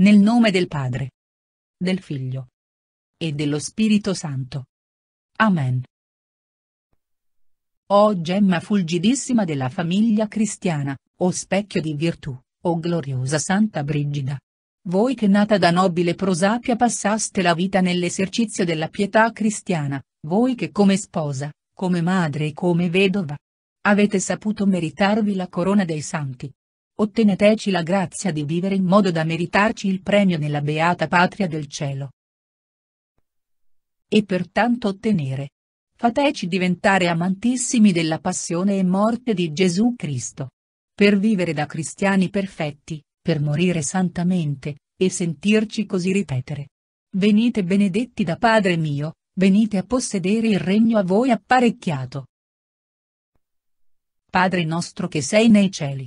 Nel nome del Padre. Del Figlio. E dello Spirito Santo. Amen. O gemma fulgidissima della famiglia cristiana, o specchio di virtù, o gloriosa Santa Brigida. Voi che nata da nobile prosapia passaste la vita nell'esercizio della pietà cristiana, voi che come sposa, come madre e come vedova, avete saputo meritarvi la corona dei santi, otteneteci la grazia di vivere in modo da meritarci il premio nella beata patria del cielo. E pertanto ottenere. Fateci diventare amantissimi della passione e morte di Gesù Cristo. Per vivere da cristiani perfetti, per morire santamente, e sentirci così ripetere. Venite benedetti da Padre mio, venite a possedere il regno a voi apparecchiato. Padre nostro che sei nei cieli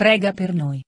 prega per noi.